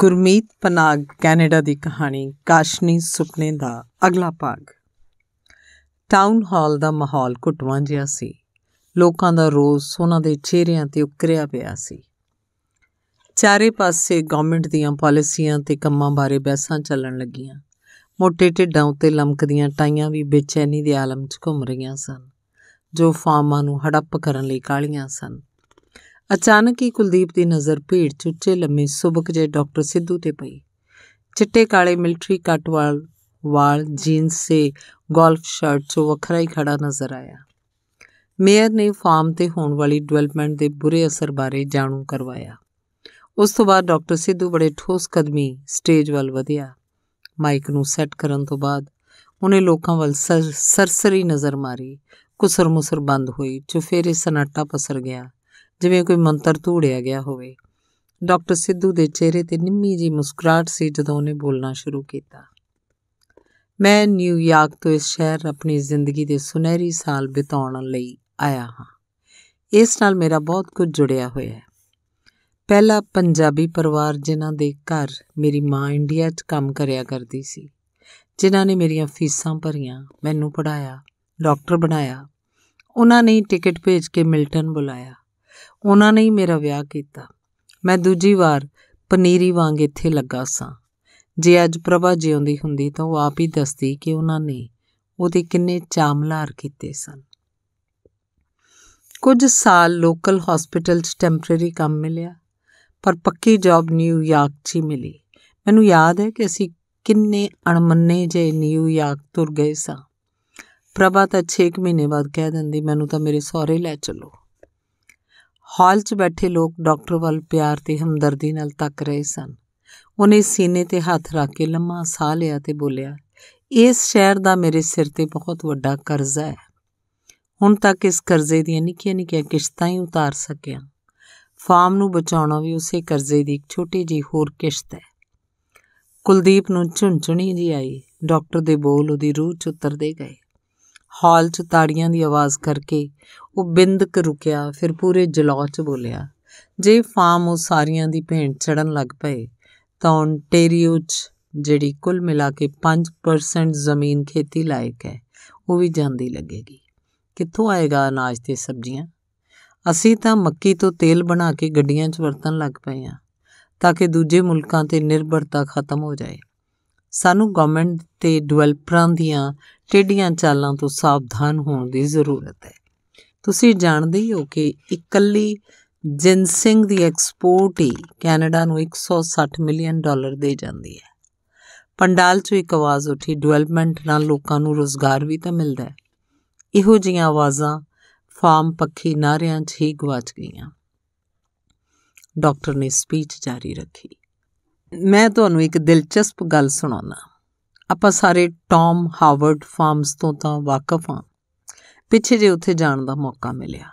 Gurmeet ਪਨਾਗ Canada ਦੀ ਕਹਾਣੀ ਕਾਸ਼ਨੀ ਸੁਪਨੇ ਦਾ ਅਗਲਾ ਭਾਗ ਟਾਊਨ ਹਾਲ ਦਾ ਮਾਹੌਲ ਘਟਵਾਂ ਜਿਹਾ ਸੀ ਲੋਕਾਂ ਦਾ ਰੋਸ ਉਹਨਾਂ ਦੇ ਚਿਹਰਿਆਂ ਤੇ ਉਕਰਿਆ ਪਿਆ ਸੀ ਚਾਰੇ ਪਾਸੇ ਗਵਰਨਮੈਂਟ ਦੀਆਂ ਪਾਲਿਸੀਆਂ ਤੇ ਕੰਮਾਂ ਬਾਰੇ ਬਹਿਸਾਂ ਚੱਲਣ ਲੱਗੀਆਂ ਮੋٹے ਢਿੱਡਾਂ ਉੱਤੇ ਲਮਕਦੀਆਂ ਟਾਈਆਂ ਵੀ ਬੇਚੈਨੀ ਦੇ ਆਲਮ 'ਚ ਘੁੰਮ ਰਹੀਆਂ ਸਨ ਜੋ ਫਾਰਮਾਂ ਨੂੰ ਹੜੱਪ ਕਰਨ ਲਈ ਕਾਲੀਆਂ ਸਨ ਅਚਾਨਕ ਹੀ ਕੁਲਦੀਪ ਦੀ ਨਜ਼ਰ ਭੀੜ ਉੱਚੇ ਲੰਮੇ ਸੁਬਕ ਜੇ ਡਾਕਟਰ ਸਿੱਧੂ ਤੇ ਪਈ ਚਿੱਟੇ ਕਾਲੇ ਮਿਲਟਰੀ ਕੱਟ ਵਾਲ ਵਾਲ ਜੀਨਸ ਸੇ ਗੋਲਫ ਸ਼ਰਟ ਚ ਵੱਖਰਾ ਹੀ ਖੜਾ ਨਜ਼ਰ ਆਇਆ ਮੇਅਰ ਨੇ ਫਾਰਮ ਤੇ ਹੋਣ ਵਾਲੀ ਡਿਵੈਲਪਮੈਂਟ ਦੇ ਬੁਰੇ ਅਸਰ ਬਾਰੇ ਜਾਣੂ ਕਰਵਾਇਆ ਉਸ ਤੋਂ ਬਾਅਦ ਡਾਕਟਰ ਸਿੱਧੂ ਬੜੇ ਠੋਸ ਕਦਮੀ ਸਟੇਜ ਵੱਲ ਵਧਿਆ ਮਾਈਕ ਨੂੰ ਸੈੱਟ ਕਰਨ ਤੋਂ ਬਾਅਦ ਉਹਨੇ ਲੋਕਾਂ ਵੱਲ ਸਰਸਰੀ ਨਜ਼ਰ ਮਾਰੀ ਕੁਸਰ-ਮੁਸਰ ਬੰਦ ਹੋਈ ਚੁਫੇਰੇ ਸਨਾਟਾ ਪਸਰ ਗਿਆ ਜਿਵੇਂ ਕੋਈ ਮੰਤਰ ਧੂੜਿਆ ਗਿਆ ਹੋਵੇ ਡਾਕਟਰ ਸਿੱਧੂ ਦੇ ਚਿਹਰੇ ਤੇ ਨਿੰਮੀ ਜੀ ਮੁਸਕਰਾਟ ਸੀ ਜਦੋਂ ਉਹਨੇ ਬੋਲਣਾ ਸ਼ੁਰੂ ਕੀਤਾ ਮੈਂ ਨਿਊਯਾਰਕ ਤੋਂ ਇਸ ਸ਼ਹਿਰ ਆਪਣੀ ਜ਼ਿੰਦਗੀ ਦੇ ਸੁਨਹਿਰੀ ਸਾਲ ਬਿਤਾਉਣ ਲਈ ਆਇਆ ਹਾਂ ਇਸ ਨਾਲ ਮੇਰਾ ਬਹੁਤ ਕੁਝ ਜੁੜਿਆ ਹੋਇਆ ਹੈ ਪਹਿਲਾ ਪੰਜਾਬੀ ਪਰਿਵਾਰ ਜਿਨ੍ਹਾਂ ਦੇ ਘਰ ਮੇਰੀ ਮਾਂ ਇੰਡੀਆ 'ਚ ਕੰਮ ਕਰਿਆ ਕਰਦੀ ਸੀ ਜਿਨ੍ਹਾਂ ਨੇ ਮੇਰੀਆਂ ਫੀਸਾਂ ਭਰੀਆਂ ਮੈਨੂੰ ਪੜਾਇਆ ਡਾਕਟਰ ਬਣਾਇਆ ਉਹਨਾਂ ਨੇ ਟਿਕਟ ਭੇਜ ਕੇ ਮਿਲਟਨ ਬੁਲਾਇਆ ਉਹਨਾਂ ਨੇ ਹੀ ਮੇਰਾ ਵਿਆਹ ਕੀਤਾ ਮੈਂ ਦੂਜੀ ਵਾਰ ਪਨੀਰੀ ਵਾਂਗ ਇੱਥੇ ਲੱਗਾ ਸਾਂ ਜੇ ਅੱਜ ਪ੍ਰਭਾ ਜਿਉਂਦੀ ਹੁੰਦੀ ਤਾਂ ਉਹ ਆਪ ਹੀ ਦੱਸਦੀ ਕਿ ਉਹਨਾਂ ਨੇ ਉਹਦੇ ਕਿੰਨੇ ਚਾਮਲਾਰ ਕੀਤੇ ਸਨ ਕੁਝ ਸਾਲ ਲੋਕਲ ਹਸਪੀਟਲ 'ਚ ਟੈਂਪਰੇਰੀ ਕੰਮ ਮਿਲਿਆ ਪਰ ਪੱਕੀ ਜੌਬ ਨਿਊਯਾਰਕ 'ਚ ਹੀ ਮਿਲੀ ਮੈਨੂੰ ਯਾਦ ਹੈ ਕਿ ਅਸੀਂ ਕਿੰਨੇ ਅਣਮੰਨੇ ਜੇ ਨਿਊਯਾਰਕ ਤੁਰ ਗਏ ਸਾਂ ਪ੍ਰਭਾ ਤਾਂ 6 ਮਹੀਨੇ ਬਾਅਦ ਕਹਿ ਦਿੰਦੀ ਮੈਨੂੰ ਤਾਂ ਮੇਰੇ ਸਹੁਰੇ ਲੈ ਚੱਲੋ ਹਾਲ 'ਚ ਬੈਠੇ ਲੋਕ ਡਾਕਟਰ ਵੱਲ ਪਿਆਰ ਤੇ ਹਮਦਰਦੀ ਨਾਲ ਤੱਕ ਰਹੇ ਸਨ ਉਹਨੇ ਸੀਨੇ ਤੇ ਹੱਥ ਰੱਖ ਕੇ ਲੰਮਾ ਸਾਹ ਲਿਆ ਤੇ ਬੋਲਿਆ ਇਸ ਸ਼ਹਿਰ ਦਾ ਮੇਰੇ ਸਿਰ ਤੇ ਬਹੁਤ ਵੱਡਾ ਕਰਜ਼ਾ ਹੈ ਹੁਣ ਤੱਕ ਇਸ ਕਰਜ਼ੇ ਦੀਆਂ ਨਿੱਕੀਆਂ ਨਿੱਕੀਆਂ ਕਿਸ਼ਤਾਂ ਹੀ ਉਤਾਰ ਸਕਿਆ ਫਾਰਮ ਨੂੰ ਬਚਾਉਣਾ ਵੀ ਉਸੇ ਕਰਜ਼ੇ ਦੀ ਇੱਕ ਛੋਟੀ ਜੀ ਹੋਰ ਕਿਸ਼ਤ ਹੈ ਕੁਲਦੀਪ ਨੂੰ ਝੁੰਝਣੀ ਜੀ ਆਈ ਡਾਕਟਰ ਦੇ ਬੋਲ ਉਹਦੀ ਰੂਹ 'ਚ ਉਤਰਦੇ ਗਏ ਹਾਲ 'ਚ ਤਾੜੀਆਂ ਦੀ ਆਵਾਜ਼ ਕਰਕੇ ਉਹ ਬਿੰਦਕ ਰੁਕਿਆ ਫਿਰ ਪੂਰੇ ਜਲੌ 'ਚ ਬੋਲਿਆ ਜੇ ਫਾਰਮ ਉਹ ਸਾਰੀਆਂ ਦੀ ਭੇਂਟ ਚੜਨ ਲੱਗ ਪਏ ਤਾਂ ਓਨਟੇਰੀਓ 'ਚ ਜਿਹੜੀ ਕੁੱਲ ਮਿਲਾ ਕੇ 5% ਜ਼ਮੀਨ ਖੇਤੀ ਲਾਇਕ ਹੈ ਉਹ ਵੀ ਜਾਂਦੀ ਲੱਗੇਗੀ ਕਿੱਥੋਂ ਆਏਗਾ ਅਨਾਜ ਤੇ ਸਬਜ਼ੀਆਂ ਅਸੀਂ ਤਾਂ ਮੱਕੀ ਤੋਂ ਤੇਲ ਬਣਾ ਕੇ ਗੱਡੀਆਂ 'ਚ ਵਰਤਣ ਲੱਗ ਪਏ ਆ ਤਾਂ ਕਿ ਦੂਜੇ ਮੁਲਕਾਂ ਤੇ ਨਿਰਭਰਤਾ ਖਤਮ ਹੋ ਜਾਏ ਸਾਨੂੰ ਗਵਰਨਮੈਂਟ ਤੇ ਡਿਵੈਲਪਰਾਂ ਦੀਆਂ ਟੇਡੀਆਂ ਚਾਲਾਂ ਤੋਂ ਸਾਵਧਾਨ ਹੋਣ ਦੀ ਜ਼ਰੂਰਤ ਹੈ ਤੁਸੀਂ ਜਾਣਦੇ ਹੋ ਕਿ ਇਕੱਲੀ ਜਿੰਸਿੰਗ ਦੀ ਐਕਸਪੋਰਟ ਹੀ ਕੈਨੇਡਾ ਨੂੰ 160 ਮਿਲੀਅਨ ਡਾਲਰ ਦੇ ਜਾਂਦੀ ਹੈ ਪੰਡਾਲ 'ਚ ਇੱਕ ਆਵਾਜ਼ ਉੱਠੀ ਡਿਵੈਲਪਮੈਂਟ ਨਾਲ ਲੋਕਾਂ ਨੂੰ ਰੋਜ਼ਗਾਰ ਵੀ ਤਾਂ ਮਿਲਦਾ ਹੈ ਇਹੋ ਜੀਆਂ ਆਵਾਜ਼ਾਂ ਫਾਰਮ ਪੱਖੀ ਨਾਰਿਆਂ 'ਚ ਹੀ ਗਵਾਚ ਗਈਆਂ ਡਾਕਟਰ ਨੇ ਸਪੀਚ ਜਾਰੀ ਰੱਖੀ ਮੈਂ ਤੁਹਾਨੂੰ ਇੱਕ ਦਿਲਚਸਪ ਗੱਲ ਸੁਣਾਉਣਾ ਆਪਾਂ ਸਾਰੇ ਟੌਮ ਹਾਰਵਰਡ ਫਾਰਮਸ ਤੋਂ ਤਾਂ ਵਾਕਿਫ ਹਾਂ ਪਿੱਛੇ ਜੇ ਉੱਥੇ ਜਾਣ ਦਾ ਮੌਕਾ ਮਿਲਿਆ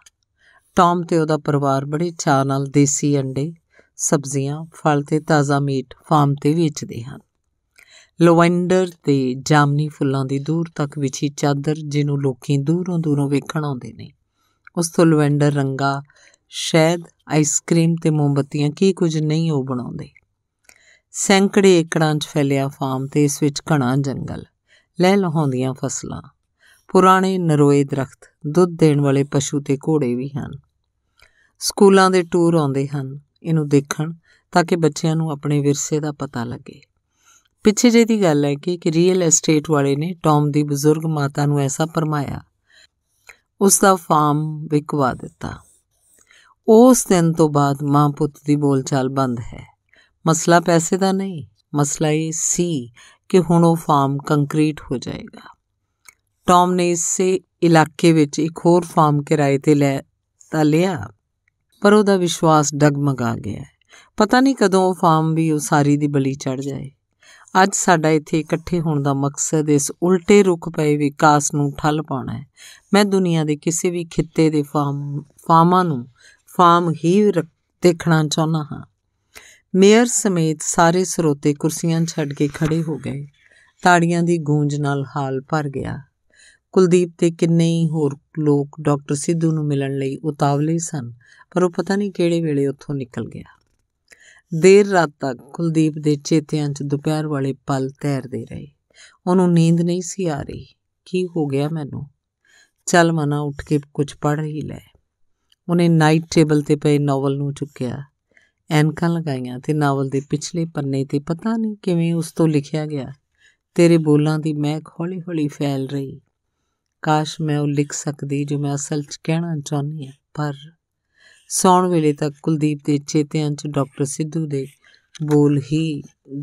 ਟੌਮ ਤੇ ਉਹਦਾ ਪਰਿਵਾਰ ਬੜੇ ਚਾਹ ਨਾਲ ਦੇਸੀ ਅੰਡੇ ਸਬਜ਼ੀਆਂ ਫਲ ਤੇ ਤਾਜ਼ਾ ਮੀਟ ਫਾਰਮ ਤੇ ਵੇਚਦੇ ਹਨ ਲਵੈਂਡਰ ਤੇ ਜਾਮਨੀ ਫੁੱਲਾਂ ਦੀ ਦੂਰ ਤੱਕ ਵਿਛੀ ਚਾਦਰ ਜਿਹਨੂੰ ਲੋਕੀ ਦੂਰੋਂ ਦੂਰੋਂ ਵੇਖਣ ਆਉਂਦੇ ਨੇ ਉਸ ਤੋਂ ਲਵੈਂਡਰ ਰੰਗਾ ਸ਼ਹਿਦ ਆਈਸਕ੍ਰੀਮ ਤੇ ਮੋਮਬਤੀਆਂ ਕੀ ਕੁਝ ਨਹੀਂ ਉਹ ਬਣਾਉਂਦੇ ਸੈਂਕੜੇ ਏਕੜਾਂ 'ਚ ਫੈਲਿਆ ਫਾਰਮ ਤੇ ਇਸ ਵਿੱਚ ਘਣਾ ਜੰਗਲ ਲਹਿ ਲਹਾਉਂਦੀਆਂ ਫਸਲਾਂ ਪੁਰਾਣੇ ਨਰੋਏ ਦਰਖਤ ਦੁੱਧ ਦੇਣ ਵਾਲੇ ਪਸ਼ੂ ਤੇ ਘੋੜੇ ਵੀ ਹਨ ਸਕੂਲਾਂ ਦੇ ਟੂਰ ਆਉਂਦੇ ਹਨ ਇਹਨੂੰ ਦੇਖਣ ਤਾਂ ਕਿ ਬੱਚਿਆਂ ਨੂੰ ਆਪਣੇ ਵਿਰਸੇ ਦਾ ਪਤਾ ਲੱਗੇ ਪਿੱਛੇ ਜੇ ਦੀ ਗੱਲ ਹੈ ਕਿ ਇੱਕ ਰੀਅਲ ਏਸਟੇਟ ਵਾਲੇ ਨੇ ਟੌਮ ਦੀ ਬਜ਼ੁਰਗ ਮਾਤਾ ਨੂੰ ਐਸਾ ਪਰਮਾਇਆ ਉਸ ਦਾ ਫਾਰਮ ਵਿਕਵਾ ਦਿੱਤਾ ਉਸ ਦਿਨ ਤੋਂ ਬਾਅਦ ਮਾਂ ਪੁੱਤ ਦੀ ਬੋਲਚਾਲ ਬੰਦ ਹੈ ਮਸਲਾ ਪੈਸੇ ਦਾ ਨਹੀਂ ਮਸਲਾ ਇਹ ਸੀ ਕਿ ਹੁਣ ਉਹ ਫਾਰਮ ਕੰਕਰੀਟ ਹੋ ਜਾਏਗਾ ਟੌਮ ਨੇ ਇਸੇ ਇਲਾਕੇ ਵਿੱਚ ਇੱਕ ਹੋਰ ਫਾਰਮ ਕਿਰਾਏ ਤੇ ਲੈ ਤਾਂ ਲਿਆ ਪਰ ਉਹਦਾ ਵਿਸ਼ਵਾਸ ਡਗਮਗਾ ਗਿਆ ਪਤਾ ਨਹੀਂ ਕਦੋਂ ਉਹ ਫਾਰਮ ਵੀ ਉਹ ਸਾਰੀ ਦੀ ਬਲੀ ਚੜ ਜਾਏ ਅੱਜ ਸਾਡਾ ਇੱਥੇ ਇਕੱਠੇ ਹੋਣ ਦਾ ਮਕਸਦ ਇਸ ਉਲਟੇ ਰੁਕ ਪਏ ਵਿਕਾਸ ਨੂੰ ਠੱਲ ਪਾਉਣਾ ਹੈ ਮੈਂ ਦੁਨੀਆ ਦੇ ਕਿਸੇ ਵੀ ਖਿੱਤੇ ਦੇ ਫਾਰਮ ਫਾਰਮਾਂ ਨੂੰ ਫਾਰਮ ਹੀ ਦੇਖਣਾ ਚਾਹੁੰਦਾ ਹਾਂ ਮੇਅਰ ਸਮੇਤ ਸਾਰੇ ਸਰੋਤੇ ਕੁਰਸੀਆਂ ਛੱਡ ਕੇ ਖੜੇ ਹੋ ਗਏ ਤਾੜੀਆਂ ਦੀ ਗੂੰਜ ਨਾਲ ਹਾਲ ਭਰ ਗਿਆ ਕੁਲਦੀਪ ਤੇ ਕਿੰਨੇ ਹੀ ਹੋਰ ਲੋਕ ਡਾਕਟਰ ਸਿੱਧੂ ਨੂੰ ਮਿਲਣ ਲਈ ਉਤਾਵਲੇ ਸਨ ਪਰ ਉਹ ਪਤਾ ਨਹੀਂ ਕਿਹੜੇ ਵੇਲੇ ਉੱਥੋਂ ਨਿਕਲ ਗਿਆ ਦੇਰ ਰਾਤ ਤੱਕ ਕੁਲਦੀਪ ਦੇ ਚੇਤਿਆਂ 'ਚ ਦੁਪਹਿਰ ਵਾਲੇ ਪਲ ਤੈਰਦੇ ਰਹੇ ਉਹਨੂੰ ਨੀਂਦ ਨਹੀਂ ਸੀ ਆ ਰਹੀ ਕੀ ਹੋ ਗਿਆ ਮੈਨੂੰ ਚੱਲ ਮਨਾ ਉੱਠ ਕੇ ਕੁਝ ਪੜ੍ਹ ਹੀ ਲੈ ਉਹਨੇ ਨਾਈਟ ਟੇਬਲ ਤੇ ਪਏ ਨੋਵਲ ਨੂੰ ਚੁੱਕਿਆ ਐਨਕਾਂ ਲਗਾਈਆਂ ਤੇ ਨਾਵਲ ਦੇ ਪਿਛਲੇ ਪੰਨੇ ਤੇ ਪਤਾ ਨਹੀਂ ਕਿਵੇਂ ਉਸ ਤੋਂ ਲਿਖਿਆ ਗਿਆ ਤੇਰੇ ਬੋਲਾਂ ਦੀ ਮਹਿਕ ਹੌਲੀ-ਹੌਲੀ ਫੈਲ ਰਹੀ ਕਾਸ਼ ਮੈਂ ਉਹ ਲਿਖ ਸਕਦੀ ਜੋ ਮੈਂ ਅਸਲ 'ਚ ਕਹਿਣਾ ਚਾਹੁੰਦੀ ਹਾਂ ਪਰ ਸੌਣ ਵੇਲੇ ਤੱਕ ਕੁਲਦੀਪ ਦੇ ਚੇਤਿਆਂ 'ਚ ਡਾਕਟਰ ਸਿੱਧੂ ਦੇ ਬੋਲ ਹੀ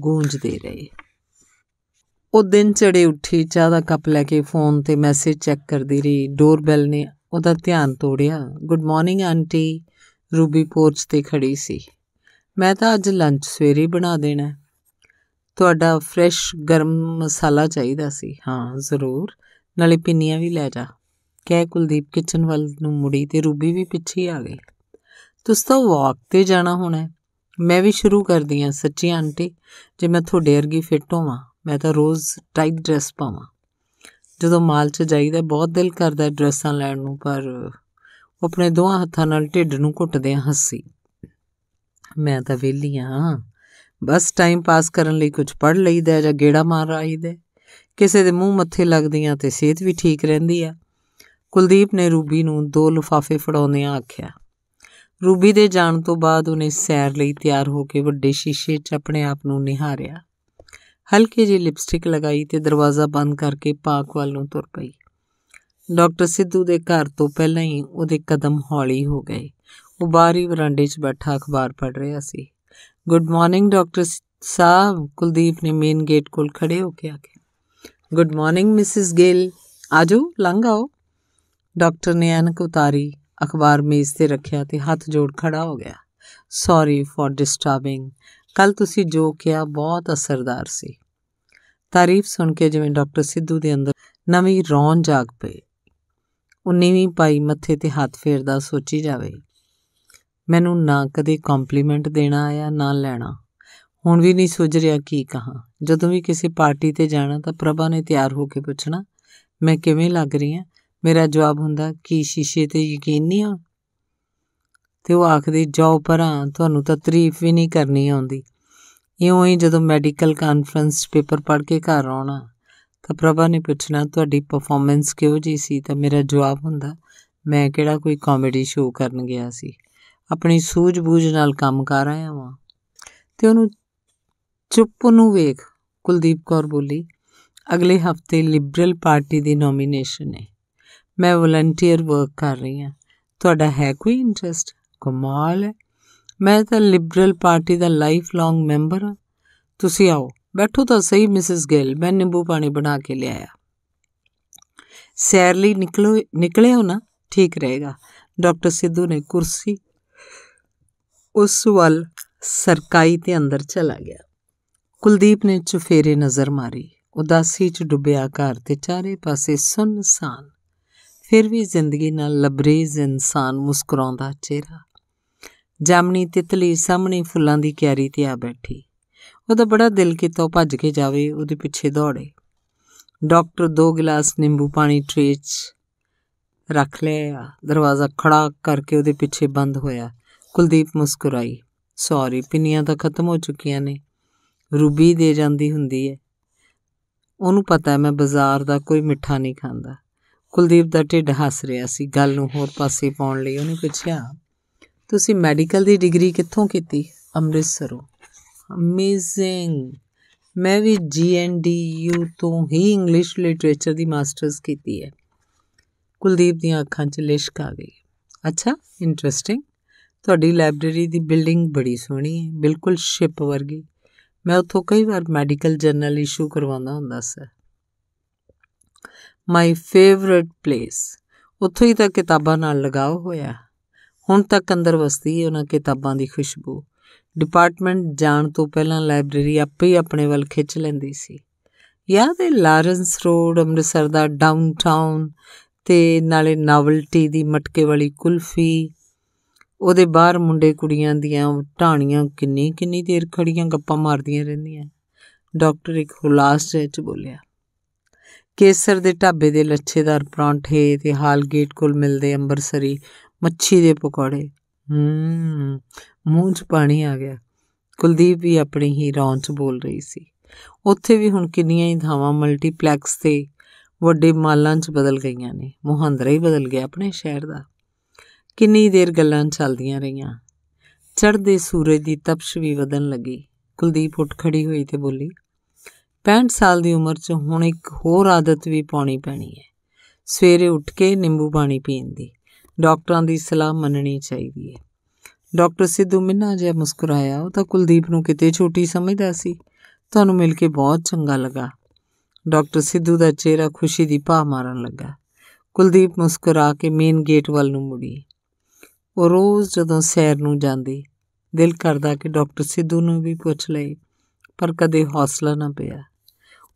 ਗੂੰਜਦੇ ਰਹੇ ਉਹ ਦਿਨ ਚੜੇ ਉੱਠੀ ਚਾਹ ਦਾ ਕੱਪ ਲੈ ਕੇ ਫੋਨ ਤੇ ਮੈਸੇਜ ਚੈੱਕ ਕਰਦੀ ਰਹੀ ਡੋਰਬੈਲ ਨੇ ਉਹਦਾ ਧਿਆਨ ਤੋੜਿਆ good morning aunty Ruby porch ਤੇ ਖੜੀ ਸੀ ਮੈਂ ਤਾਂ ਅੱਜ ਲੰਚ ਸਵੇਰੇ ਬਣਾ ਦੇਣਾ ਤੁਹਾਡਾ ਫਰੈਸ਼ ਗਰਮ ਮਸਾਲਾ ਚਾਹੀਦਾ ਸੀ ਹਾਂ ਜ਼ਰੂਰ ਨਾਲੇ ਪਿੰਨੀਆਂ ਵੀ ਲੈ ਜਾ ਕਹਿ ਕੁਲਦੀਪ ਕਿਚਨ ਵੱਲ ਨੂੰ ਮੁੜੀ ਤੇ ਰੂਬੀ ਵੀ ਪਿੱਛੇ ਆ ਗਈ ਤੁਸੀਂ ਤਾਂ ਵਾਕ ਤੇ ਜਾਣਾ ਹੋਣਾ ਮੈਂ ਵੀ ਸ਼ੁਰੂ ਕਰਦੀ ਆ ਸੱਚੀ ਆਂਟੀ ਜੇ ਮੈਂ ਤੁਹਾਡੇ ਵਰਗੀ ਫਿੱਟ ਹੋਵਾਂ ਮੈਂ ਤਾਂ ਰੋਜ਼ ਟਾਈਟ ਡਰੈਸ ਪਾਵਾਂ ਜਦੋਂ ਮਾਲ 'ਚ ਜਾਈਦਾ ਬਹੁਤ ਦਿਲ ਕਰਦਾ ਡਰੈਸਾਂ ਲੈਣ ਨੂੰ ਪਰ ਆਪਣੇ ਦੋਹਾਂ ਹੱਥਾਂ ਨਾਲ ਢਿੱਡ ਨੂੰ ਘੁੱਟਦੇ ਹੱਸੀ ਮੈਂ ਤਾਂ ਵਿਹਲੀ ਆ ਬਸ ਟਾਈਮ ਪਾਸ ਕਰਨ ਲਈ ਕੁਝ ਪੜ ਲਈਦਾ ਜਾਂ ਗੇੜਾ ਮਾਰ ਰਾਈਦਾ ਕਿਸੇ ਦੇ ਮੂੰਹ ਮੱਥੇ ਲੱਗਦੀਆਂ ਤੇ ਸਿਹਤ ਵੀ ਠੀਕ ਰਹਿੰਦੀ ਆ ਕੁਲਦੀਪ ਨੇ ਰੂਬੀ ਨੂੰ ਦੋ ਲਫਾਫੇ ਫੜਾਉਂਦਿਆਂ ਆਖਿਆ ਰੂਬੀ ਦੇ ਜਾਣ ਤੋਂ ਬਾਅਦ ਉਹਨੇ ਸੈਰ ਲਈ ਤਿਆਰ ਹੋ ਕੇ ਵੱਡੇ ਸ਼ੀਸ਼ੇ 'ਚ ਆਪਣੇ ਆਪ ਨੂੰ ਨਿਹਾਰਿਆ ਹਲਕੀ ਜਿਹੀ ਲਿਪਸਟਿਕ ਲਗਾਈ ਤੇ ਦਰਵਾਜ਼ਾ ਬੰਦ ਕਰਕੇ ਪਾਕ ਵੱਲ ਨੂੰ ਤੁਰ ਪਈ ਡਾਕਟਰ ਸਿੱਧੂ ਦੇ ਘਰ ਤੋਂ ਪਹਿਲਾਂ ਹੀ ਉਹਦੇ ਕਦਮ ਹੌਲੀ ਹੋ ਗਏ ਉਹ ਬਾਰੀ ਵਰਾਂਡੇ 'ਚ ਬੈਠਾ ਅਖਬਾਰ ਪੜ੍ਹ ਰਿਹਾ ਸੀ good morning doctor sahib Kuldeep ਨੇ ਮੇਨ ਗੇਟ ਕੋਲ ਖੜੇ ਹੋ ਕੇ ਆਖਿਆ ਗੁੱਡ ਮਾਰਨਿੰਗ ਮਿਸਿਸ ਗਿੱਲ ਆਜੋ ਲੰਘ ਆਓ ਡਾਕਟਰ ਨੇ ਐਨਕ ਉਤਾਰੀ ਅਖਬਾਰ ਮੇਜ਼ ਤੇ ਰੱਖਿਆ ਤੇ ਹੱਥ ਜੋੜ ਖੜਾ ਹੋ ਗਿਆ ਸੌਰੀ ਫॉर ਡਿਸਟਰਬਿੰਗ ਕੱਲ ਤੁਸੀਂ ਜੋ ਕਿਹਾ ਬਹੁਤ ਅਸਰਦਾਰ ਸੀ ਤਾਰੀਫ ਸੁਣ ਕੇ ਜਿਵੇਂ ਡਾਕਟਰ ਸਿੱਧੂ ਦੇ ਅੰਦਰ ਨਵੀਂ ਰੌਣ ਜਾਗ ਪਈ ਉਹ ਨੀਵੀਂ ਪਾਈ ਮੱਥੇ ਤੇ ਹੱਥ ਫੇਰਦਾ ਸੋਚੀ ਜਾਵੇ ਮੈਨੂੰ ਨਾ ਕਦੇ ਕੰਪਲੀਮੈਂਟ ਦੇਣਾ ਆਇਆ ਨਾ ਲੈਣਾ ਹੁਣ ਵੀ ਨਹੀਂ ਸੁਝ ਰਿਹਾ ਕੀ ਕਹਾ ਜਦੋਂ ਵੀ ਕਿਸੇ ਪਾਰਟੀ ਤੇ ਜਾਣਾ ਤਾਂ ਪ੍ਰਭਾ ਨੇ ਤਿਆਰ ਹੋ ਕੇ ਪੁੱਛਣਾ ਮੈਂ ਕਿਵੇਂ ਲੱਗ ਰਹੀ ਹਾਂ ਮੇਰਾ ਜਵਾਬ ਹੁੰਦਾ ਕੀ ਸ਼ੀਸ਼ੇ ਤੇ ਯਕੀਨ ਨਹੀਂ ਆ ਤੇ ਉਹ ਆਖਦੀ ਜਾਓ ਪਰਾਂ ਤੁਹਾਨੂੰ ਤਾਂ ਤਾਰੀਫ ਵੀ ਨਹੀਂ ਕਰਨੀ ਆਉਂਦੀ ਇਉਂ ਹੀ ਜਦੋਂ ਮੈਡੀਕਲ ਕਾਨਫਰੰਸ ਪੇਪਰ ਪੜ੍ਹ ਕੇ ਘਰ ਆਉਣਾ ਤਾਂ ਪ੍ਰਭਾ ਨੇ ਪੁੱਛਣਾ ਤੁਹਾਡੀ ਪਰਫਾਰਮੈਂਸ ਕਿਉਂ ਜੀ ਸੀ ਤਾਂ ਮੇਰਾ ਜਵਾਬ ਹੁੰਦਾ ਮੈਂ ਕਿਹੜਾ ਕੋਈ ਕਾਮੇਡੀ ਸ਼ੋਅ ਕਰਨ ਗਿਆ ਸੀ ਆਪਣੀ ਸੂਝ-ਬੂਝ ਨਾਲ ਕੰਮ ਕਰ ਆਇਆ ਵਾਂ ਤੇ ਉਹਨੂੰ ਚੁੱਪ ਨੂੰ ਵੇਖ ਕੁਲਦੀਪ ਕੌਰ ਬੋਲੀ ਅਗਲੇ ਹਫਤੇ ਲਿਬਰਲ ਪਾਰਟੀ ਦੀ ਨੋਮੀਨੇਸ਼ਨ ਹੈ ਮੈਂ ਵਲੰਟੀਅਰ ਵਰਕ ਕਰ ਰਹੀ ਹਾਂ ਤੁਹਾਡਾ ਹੈ ਕੋਈ ਇੰਟਰਸਟ ਕਮਾਲ ਹੈ ਮੈਂ ਤਾਂ ਲਿਬਰਲ ਪਾਰਟੀ ਦਾ ਲਾਈਫ ਲੌਂਗ ਮੈਂਬਰ ਹਾਂ ਤੁਸੀਂ ਆਓ ਬੈਠੋ ਤਾਂ ਸਹੀ ਮਿਸਿਸ ਗਿੱਲ ਮੈਂ ਨਿੰਬੂ ਪਾਣੀ ਬਣਾ ਕੇ ਲਿਆਇਆ ਸੈਰ ਲਈ ਨਿਕਲੋ ਨਿਕਲੇ ਹੋ ਨਾ ਠੀਕ ਰਹੇਗਾ ਡਾਕਟਰ ਸਿੱਧੂ ਨੇ ਕੁਰਸੀ ਉਸ ਵੱਲ ਸਰਕਾਈ ਤੇ ਅੰਦਰ ਚਲਾ ਗਿਆ ਕੁਲਦੀਪ ਨੇ ਚੁਫੇਰੇ ਨਜ਼ਰ ਮਾਰੀ ਉਦਾਸੀ 'ਚ ਡੁੱਬਿਆ ਘਰ ਤੇ ਚਾਰੇ ਪਾਸੇ ਸੁੰਨਸਾਨ ਫਿਰ ਵੀ ਜ਼ਿੰਦਗੀ ਨਾਲ ਲਬਰੇਜ਼ ਇਨਸਾਨ ਮੁਸਕਰਾਉਂਦਾ ਚਿਹਰਾ ਜਾਮਣੀ ਤਿਤਲੀ ਸਾਹਮਣੇ ਫੁੱਲਾਂ ਦੀ ਕਿਆਰੀ ਤੇ ਆ ਬੈਠੀ ਉਹਦਾ ਬੜਾ ਦਿਲ ਕੀਤਾ ਭੱਜ ਕੇ ਜਾਵੇ ਉਹਦੇ ਪਿੱਛੇ ਦੌੜੇ ਡਾਕਟਰ ਦੋ ਗਲਾਸ ਨਿੰਬੂ ਪਾਣੀ ਟ੍ਰੇ 'ਚ ਰੱਖ ਲਿਆ ਦਰਵਾਜ਼ਾ ਖੜਾ ਕਰਕੇ ਉਹਦੇ ਪਿੱਛੇ ਬੰਦ ਹੋਇਆ ਕੁਲਦੀਪ ਮੁਸਕਰਾਈ ਸੌਰੀ ਪਿੰਨੀਆਂ ਤਾਂ ਖਤਮ ਹੋ ਚੁੱਕੀਆਂ ਨੇ ਰੂਬੀ ਦੇ ਜਾਂਦੀ ਹੁੰਦੀ ਹੈ ਉਹਨੂੰ ਪਤਾ ਮੈਂ ਬਾਜ਼ਾਰ ਦਾ ਕੋਈ ਮਿੱਠਾ ਨਹੀਂ ਖਾਂਦਾ ਕੁਲਦੀਪ ਦਾ ਢਿੱਡ ਹੱਸ ਰਿਹਾ ਸੀ ਗੱਲ ਨੂੰ ਹੋਰ ਪਾਸੇ ਪਾਉਣ ਲਈ ਉਹਨੇ ਪੁੱਛਿਆ ਤੁਸੀਂ ਮੈਡੀਕਲ ਦੀ ਡਿਗਰੀ ਕਿੱਥੋਂ ਕੀਤੀ ਅੰਮ੍ਰਿਤਸਰੋਂ ਅਮੇਜ਼ਿੰਗ ਮੈਂ ਵੀ ਜੀਐਨਡੀਯੂ ਤੋਂ ਹੀ ਇੰਗਲਿਸ਼ ਲਿਟਰੇਚਰ ਦੀ ਮਾਸਟਰਸ ਕੀਤੀ ਹੈ ਕੁਲਦੀਪ ਦੀਆਂ ਅੱਖਾਂ 'ਚ ਲਿਸ਼ਕ ਆ ਗਈ ਅੱਛਾ ਇੰਟਰਸਟਿੰਗ ਤੁਹਾਡੀ ਲਾਇਬ੍ਰੇਰੀ ਦੀ ਬਿਲਡਿੰਗ ਬੜੀ ਸੋਹਣੀ ਹੈ ਬਿਲਕੁਲ ਸ਼ਿਪ ਵਰਗੀ ਮੈਂ ਉੱਥੋਂ ਕਈ ਵਾਰ ਮੈਡੀਕਲ ਜਰਨਲ ਇਸ਼ੂ ਕਰਵਾਉਂਦਾ ਹੁੰਦਾ ਸੀ ਮਾਈ ਫੇਵਰਿਟ ਪਲੇਸ ਉੱਥੋਂ ਹੀ ਤਾਂ ਕਿਤਾਬਾਂ ਨਾਲ ਲਗਾਓ ਹੋਇਆ ਹੁਣ ਤੱਕ ਅੰਦਰ ਵਸਦੀ ਹੈ ਉਹਨਾਂ ਕਿਤਾਬਾਂ ਦੀ ਖੁਸ਼ਬੂ ਡਿਪਾਰਟਮੈਂਟ ਜਾਣ ਤੋਂ ਪਹਿਲਾਂ ਲਾਇਬ੍ਰੇਰੀ ਆਪੇ ਹੀ ਆਪਣੇ ਵੱਲ ਖਿੱਚ ਲੈਂਦੀ ਸੀ ਯਾਦ ਹੈ ਲਾਰੈਂਸ ਰੋਡ ਅੰਮ੍ਰਿਤਸਰ ਦਾ ਡਾਊਨਟਾਊਨ ਤੇ ਨਾਲੇ ਨਾਵਲਟੀ ਦੀ ਮਟਕੇ ਵਾਲੀ ਕੁਲਫੀ ਉਹਦੇ ਬਾਹਰ ਮੁੰਡੇ ਕੁੜੀਆਂ ਦੀਆਂ ਢਾਣੀਆਂ ਕਿੰਨੀ ਕਿੰਨੀ ਦੇਰ ਖੜੀਆਂ ਗੱਪਾਂ ਮਾਰਦੀਆਂ ਰਹਿੰਦੀਆਂ ਡਾਕਟਰ ਇੱਕ ਹੁਲਾਸ ਜਿਹੇ ਚ ਬੋਲਿਆ ਕੇਸਰ ਦੇ ਢਾਬੇ ਦੇ ਲੱਛੇਦਾਰ ਪਰੌਂਠੇ ਤੇ ਹਾਲ ਗੇਟ ਕੋਲ ਮਿਲਦੇ ਅੰਬਰਸਰੀ ਮੱਛੀ ਦੇ ਪਕੌੜੇ ਹੂੰ ਮੂੰਹ 'ਚ ਪਾਣੀ ਆ ਗਿਆ ਕੁਲਦੀਪ ਵੀ ਆਪਣੀ ਹੀ 'ਚ ਬੋਲ ਰਹੀ ਸੀ ਉੱਥੇ ਵੀ ਹੁਣ ਕਿੰਨੀਆਂ ਹੀ ਥਾਵਾਂ ਮਲਟੀਪਲੈਕਸ ਤੇ ਵੱਡੇ ਮਾਲਾਂ 'ਚ ਬਦਲ ਗਈਆਂ ਨੇ ਮੋਹੰਦਰਾ ਹੀ ਬਦਲ ਗਿਆ ਆਪਣੇ ਸ਼ਹਿਰ ਦਾ ਕਿੰਨੀ ਦੇਰ ਗੱਲਾਂ ਚੱਲਦੀਆਂ ਰਹੀਆਂ ਚੜ੍ਹਦੇ ਸੂਰਜ ਦੀ ਤਪਸ਼ ਵੀ ਵਧਣ ਲੱਗੀ ਕੁਲਦੀਪ ਉੱਠ ਖੜੀ ਹੋਈ ਤੇ ਬੋਲੀ 65 ਸਾਲ ਦੀ ਉਮਰ 'ਚ ਹੁਣ ਇੱਕ ਹੋਰ ਆਦਤ ਵੀ ਪਾਉਣੀ ਪੈਣੀ ਹੈ ਸਵੇਰੇ ਉੱਠ ਕੇ ਨਿੰਬੂ ਪਾਣੀ ਪੀਣ ਦੀ ਡਾਕਟਰਾਂ ਦੀ ਸਲਾਹ ਮੰਨਣੀ ਚਾਹੀਦੀ ਹੈ ਡਾਕਟਰ ਸਿੱਧੂ ਮਿੰਨਾ ਜਿਹਾ ਮੁਸਕਰਾਇਆ ਉਹ ਤਾਂ ਕੁਲਦੀਪ ਨੂੰ ਕਿਤੇ ਛੋਟੀ ਸਮਝਦਾ ਸੀ ਤੁਹਾਨੂੰ ਮਿਲ ਕੇ ਬਹੁਤ ਚੰਗਾ ਲੱਗਾ ਡਾਕਟਰ ਸਿੱਧੂ ਦਾ ਚਿਹਰਾ ਖੁਸ਼ੀ ਦੀ ਭਾ ਮਾਰਨ ਲੱਗਾ ਕੁਲਦੀਪ ਮੁਸਕਰਾ ਕੇ ਮੇਨ ਗੇਟ ਵੱਲ ਨੂੰ ਮੁੜੀ ਉਹ ਰੋਜ਼ ਜਦੋਂ ਸੈਰ ਨੂੰ ਜਾਂਦੀ ਦਿਲ ਕਰਦਾ ਕਿ ਡਾਕਟਰ ਸਿੱਧੂ ਨੂੰ ਵੀ ਪੁੱਛ ਲਈ ਪਰ ਕਦੇ ਹੌਸਲਾ ਨਾ ਪਿਆ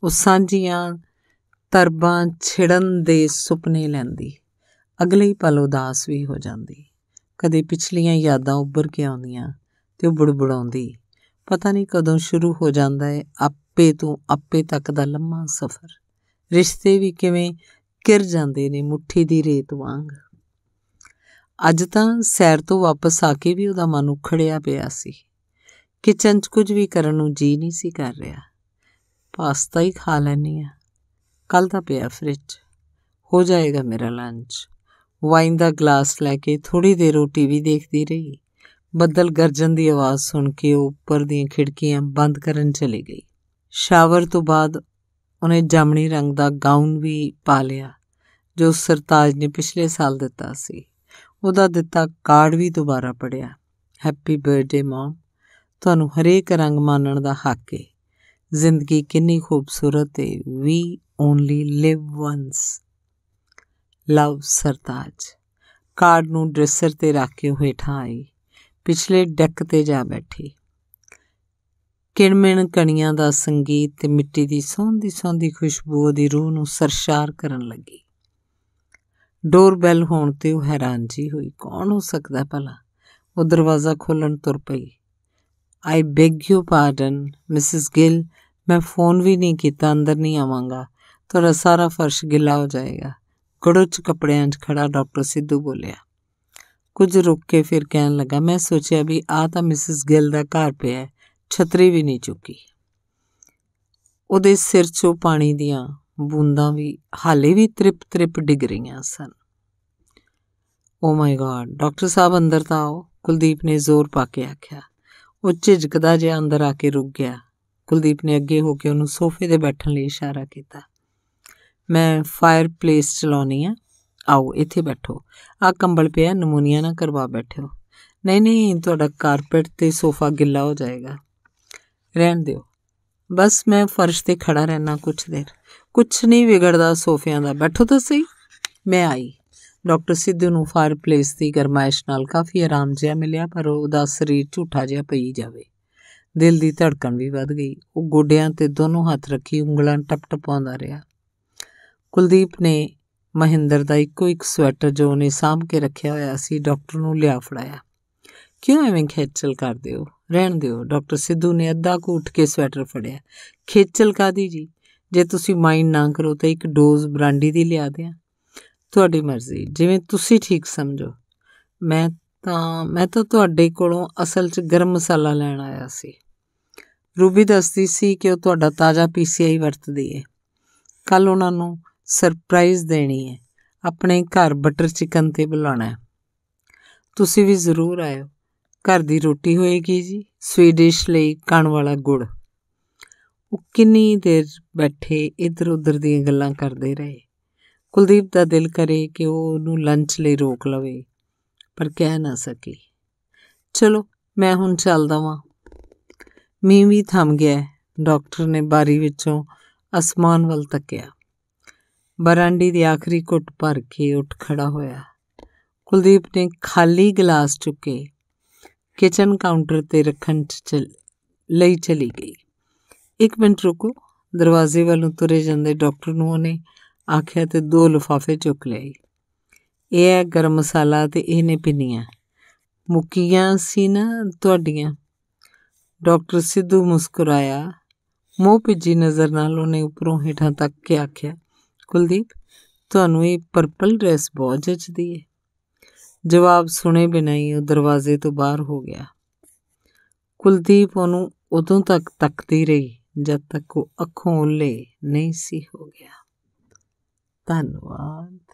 ਉਹ ਸਾਂਝੀਆਂ ਤਰਬਾਂ ਛਿੜਨ ਦੇ ਸੁਪਨੇ ਲੈਂਦੀ ਅਗਲੇ ਹੀ ਪਲ ਉਦਾਸ ਵੀ ਹੋ ਜਾਂਦੀ ਕਦੇ ਪਿਛਲੀਆਂ ਯਾਦਾਂ ਉੱਭਰ ਕੇ ਆਉਂਦੀਆਂ ਤੇ ਉਹ ਬੁੜਬੁੜਾਉਂਦੀ ਪਤਾ ਨਹੀਂ ਕਦੋਂ ਸ਼ੁਰੂ ਹੋ ਜਾਂਦਾ ਹੈ ਆਪੇ ਤੋਂ ਆਪੇ ਤੱਕ ਦਾ ਲੰਮਾ ਸਫ਼ਰ ਰਿਸ਼ਤੇ ਵੀ ਕਿਵੇਂ ਕਿਰ ਜਾਂਦੇ ਨੇ ਮੁੱਠੀ ਦੀ ਰੇਤ ਵਾਂਗ ਅੱਜ ਤਾਂ ਸੈਰ ਤੋਂ ਵਾਪਸ ਆ ਕੇ ਵੀ ਉਹਦਾ ਮਨ ਉਖੜਿਆ ਪਿਆ ਸੀ ਕਿਚਨ 'ਚ ਕੁਝ ਵੀ ਕਰਨ ਨੂੰ ਜੀ ਨਹੀਂ ਸੀ ਕਰ ਰਿਹਾ ਪਾਸਤਾ ਹੀ ਖਾ ਲੈਣੀ ਆ ਕੱਲ ਦਾ ਪਿਆ ਫ੍ਰਿਜ ਹੋ ਜਾਏਗਾ ਮੇਰਾ ਲੰਚ ਵਾਈਨ ਦਾ ਗਲਾਸ ਲੈ ਕੇ ਥੋੜੀ ਦੇਰ ਉਹ ਟੀਵੀ ਦੇਖਦੀ ਰਹੀ ਬੱਦਲ ਗਰਜਨ ਦੀ ਆਵਾਜ਼ ਸੁਣ ਕੇ ਉਹ ਉੱਪਰ ਦੀਆਂ ਖਿੜਕੀਆਂ ਬੰਦ ਕਰਨ ਚਲੀ ਗਈ ਸ਼ਾਵਰ ਤੋਂ ਬਾਅਦ ਉਹਨੇ ਜਾਮਣੀ ਰੰਗ ਦਾ ਗਾਊਨ ਵੀ ਪਾ ਲਿਆ ਜੋ ਸਰਤਾਜ ਨੇ ਪਿਛਲੇ ਸਾਲ ਦਿੱਤਾ ਸੀ ਉਹਦਾ ਦਿੱਤਾ ਕਾਰਡ ਵੀ ਦੁਬਾਰਾ ਪੜਿਆ ਹੈਪੀ ਬਰਥਡੇ ਮਮ ਤੁਹਾਨੂੰ ਹਰੇਕ ਰੰਗ ਮਾਨਣ ਦਾ ਹੱਕ ਹੈ ਜ਼ਿੰਦਗੀ ਕਿੰਨੀ ਖੂਬਸੂਰਤ ਹੈ we only live once love Sartaj card ਨੂੰ ਡ੍ਰੈਸਰ ਤੇ ਰੱਖ ਕੇ ਹੋਏ ਹੇਠਾਂ ਆਈ ਪਿਛਲੇ ਡੈਕ ਤੇ ਜਾ ਬੈਠੀ ਕਿਣਮਿਣ ਕਣੀਆਂ ਦਾ ਸੰਗੀਤ ਤੇ ਮਿੱਟੀ ਦੀ ਸੋਹਣੀ ਸੋਹਣੀ ਖੁਸ਼ਬੂ ਦੀ ਰੂਹ ਨੂੰ ਸਰਸ਼ਾਰ ਕਰਨ ਲੱਗੀ ਡੋਰ ਬੈਲ ਹੋਣ ਤੇ ਉਹ ਹੈਰਾਨ ਜੀ ਹੋਈ ਕੌਣ ਹੋ ਸਕਦਾ ਭਲਾ ਉਹ ਦਰਵਾਜ਼ਾ ਖੋਲਣ ਤੁਰ ਪਈ I beg you pardon Mrs Gill ਮੈਂ ਫੋਨ ਵੀ ਨਹੀਂ ਕੀਤਾ ਅੰਦਰ ਨਹੀਂ ਆਵਾਂਗਾ ਤੁਹਾਡਾ ਸਾਰਾ ਫਰਸ਼ ਗਿੱਲਾ ਹੋ ਜਾਏਗਾ ਗੜੁੱਚ ਕਪੜਿਆਂ 'ਚ ਖੜਾ ਡਾਕਟਰ ਸਿੱਧੂ ਬੋਲਿਆ ਕੁਝ ਰੁੱਕ ਕੇ ਫਿਰ ਕਹਿਣ ਲੱਗਾ ਮੈਂ ਸੋਚਿਆ ਵੀ ਆ ਤਾਂ ਮਿਸਿਸ ਗਿਲ ਦਾ ਘਰ ਪਿਆ ਛਤਰੀ ਵੀ ਨਹੀਂ ਚੁੱਕੀ ਉਹਦੇ ਸਿਰ 'ਚੋਂ ਪਾਣੀ ਦੀਆਂ ਬੂੰਦਾਂ ਵੀ ਹਾਲੇ ਵੀ ਤ੍ਰਿਪ ਤ੍ਰਿਪ ਡਿੱਗ ਰਹੀਆਂ ਸਨ ਓ ਮਾਈ ਗॉड ਡਾਕਟਰ ਸਾਹਿਬ ਅੰਦਰ ਤਾਂ ਆਓ ਕੁਲਦੀਪ ਨੇ ਜ਼ੋਰ ਪਾ ਕੇ ਆਖਿਆ ਉਹ ਝਿਜਕਦਾ ਜਿਹਾ ਅੰਦਰ ਆ ਕੇ ਰੁਕ ਗਿਆ ਕੁਲਦੀਪ ਨੇ ਅੱਗੇ ਹੋ ਕੇ ਉਹਨੂੰ ਸੋਫੇ ਤੇ ਬੈਠਣ ਲਈ ਇਸ਼ਾਰਾ ਕੀਤਾ ਮੈਂ ਫਾਇਰਪਲੇਸ ਚਲਾਉਣੀ ਆ ਆਓ ਇੱਥੇ ਬੈਠੋ ਆ ਕੰਬਲ ਪਿਆ ਨਮੂਨੀਆ ਨਾ ਕਰਵਾ ਬੈਠੋ ਨਹੀਂ ਨਹੀਂ ਤੁਹਾਡਾ ਕਾਰਪੈਟ ਤੇ ਸੋਫਾ ਗਿੱਲਾ ਹੋ ਜਾਏਗਾ ਰਹਿਣ ਦਿਓ ਬਸ ਮੈਂ ਫਰਸ਼ ਤੇ ਖੜਾ ਰਹਿਣਾ ਕੁਝ ਦੇਰ ਕੁਛ ਨਹੀਂ ਵਿਗੜਦਾ ਸੋਫਿਆਂ ਦਾ ਬੈਠੋ ਤਾਂ ਸਹੀ ਮੈਂ ਆਈ ਡਾਕਟਰ ਸਿੱਧੂ ਨੂੰ ਫਾਇਰ ਪਲੇਸ ਦੀ ਗਰਮਾਇਸ਼ ਨਾਲ ਕਾਫੀ ਆਰਾਮ ਜਿਹਾ ਮਿਲਿਆ ਪਰ ਉਹਦਾ ਸਰੀਰ ਝੂਠਾ ਜਿਹਾ ਪਈ ਜਾਵੇ ਦਿਲ ਦੀ ਧੜਕਣ ਵੀ ਵੱਧ ਗਈ ਉਹ ਗੋਡਿਆਂ ਤੇ ਦੋਨੋਂ ਹੱਥ ਰੱਖੀ ਉਂਗਲਾਂ ਟਪਟਪਾਉਂਦਾ ਰਿਹਾ ਕੁਲਦੀਪ ਨੇ ਮਹਿੰਦਰ ਦਾ ਇੱਕੋ ਇੱਕ ਸਵੈਟਰ ਜੋ ਉਹਨੇ ਸਾਂਭ ਕੇ ਰੱਖਿਆ ਹੋਇਆ ਸੀ ਡਾਕਟਰ ਨੂੰ ਲਿਆ ਫੜਾਇਆ ਕਿਉਂ ਐਵੇਂ ਖੇਚਲ ਕਰਦੇ ਹੋ ਰਹਿਣ ਦਿਓ ਡਾਕਟਰ ਸਿੱਧੂ ਨੇ ਅੱਧਾ ਘੂਠ ਕੇ ਸਵੈਟਰ ਫੜਿਆ ਖੇਚਲ ਕਾਦੀ ਜੀ ਜੇ ਤੁਸੀਂ ਮਾਈਂਡ ਨਾ ਕਰੋ ਤਾਂ ਇੱਕ ਡੋਜ਼ ਬ੍ਰਾਂਡੀ ਦੀ ਲਿਆ ਦਿਆਂ ਤੁਹਾਡੀ ਮਰਜ਼ੀ ਜਿਵੇਂ ਤੁਸੀਂ ਠੀਕ ਸਮਝੋ ਮੈਂ ਤਾਂ ਮੈਂ ਤਾਂ ਤੁਹਾਡੇ ਕੋਲੋਂ ਅਸਲ 'ਚ ਗਰਮ ਮਸਾਲਾ ਲੈਣ ਆਇਆ ਸੀ ਰੂਬੀ ਦੱਸਦੀ ਸੀ ਕਿ ਉਹ ਤੁਹਾਡਾ ਤਾਜ਼ਾ ਪੀਸੀਆਈ ਵਰਤਦੀ ਹੈ ਕੱਲ ਉਹਨਾਂ ਨੂੰ ਸਰਪ੍ਰਾਈਜ਼ ਦੇਣੀ ਹੈ ਆਪਣੇ ਘਰ ਬਟਰ ਚਿਕਨ ਤੇ ਬੁਲਾਉਣਾ ਤੁਸੀਂ ਵੀ ਜ਼ਰੂਰ ਆਇਓ ਘਰ ਦੀ ਰੋਟੀ ਹੋਏਗੀ ਜੀ ਸਵੀਡਿਸ਼ ਲਈ ਕਣ ਵਾਲਾ ਗੁੜ ਉਹ ਕਿੰਨੀ ਦੇਰ ਬੈਠੇ ਇੱਧਰ ਉੱਧਰ ਦੀਆਂ ਗੱਲਾਂ ਕਰਦੇ ਰਹੇ ਕੁਲਦੀਪ ਦਾ ਦਿਲ ਕਰੇ ਕਿ ਉਹ ਉਹਨੂੰ ਲੰਚ ਲਈ ਰੋਕ ਲਵੇ ਪਰ ਕਹਿ ਨਾ ਸਕੀ ਚਲੋ ਮੈਂ ਹੁਣ ਚੱਲਦਾ ਵਾਂ ਮੀਂਹ ਵੀ ਥਮ ਗਿਆ ਡਾਕਟਰ ਨੇ ਬਾਰੀ ਵਿੱਚੋਂ ਅਸਮਾਨ ਵੱਲ ਤੱਕਿਆ ਬਰਾਂਡੀ ਦੀ ਆਖਰੀ ਘੁੱਟ ਭਰ ਕੇ ਉੱਠ ਖੜਾ ਹੋਇਆ ਕੁਲਦੀਪ ਨੇ ਖਾਲੀ ਗਲਾਸ ਚੁੱਕੇ ਕਿਚਨ ਕਾਊਂਟਰ ਤੇ ਰੱਖਣ ਲਈ ਚਲੀ ਗਈ ਇੱਕ ਮਿੰਟ ਰੁਕੋ ਦਰਵਾਜ਼ੇ ਵੱਲੋਂ ਤੁਰੇ ਜਾਂਦੇ ਡਾਕਟਰ ਨੂੰ ਉਹਨੇ ਆਖਿਆ ਤੇ ਦੋ ਲਫਾਫੇ ਚੁੱਕ ਲਈ ਇਹ ਹੈ ਗਰਮ ਮਸਾਲਾ ਤੇ ਇਹ ਨੇ ਪਿੰਨੀਆਂ ਮੁੱਕੀਆਂ ਸੀ ਨਾ ਤੁਹਾਡੀਆਂ ਡਾਕਟਰ ਸਿੱਧੂ ਮੁਸਕਰਾਇਆ ਮੂੰਹ ਭਿੱਜੀ ਨਜ਼ਰ ਨਾਲ ਉਹਨੇ ਉੱਪਰੋਂ ਹੇਠਾਂ ਤੱਕ ਕੇ ਆਖਿਆ ਕੁਲਦੀਪ ਤੁਹਾਨੂੰ ਇਹ ਪਰਪਲ ਡਰੈਸ ਬਹੁਤ ਜਚਦੀ ਹੈ ਜਵਾਬ ਸੁਣੇ ਬਿਨਾਂ ਹੀ ਉਹ ਦਰਵਾਜ਼ੇ ਤੋਂ ਬਾਹਰ ਹੋ ਗਿਆ ਕੁਲਦੀਪ ਉਹਨੂੰ ਉਦੋਂ ਤੱਕ ਤੱਕਦੀ ਰਹੀ ਜਦ ਤੱਕ ਉਹ ਅੱਖੋਂ ਅਖੋਲੇ ਨਹੀਂ ਸੀ ਹੋ ਗਿਆ ਧੰਨਵਾਦ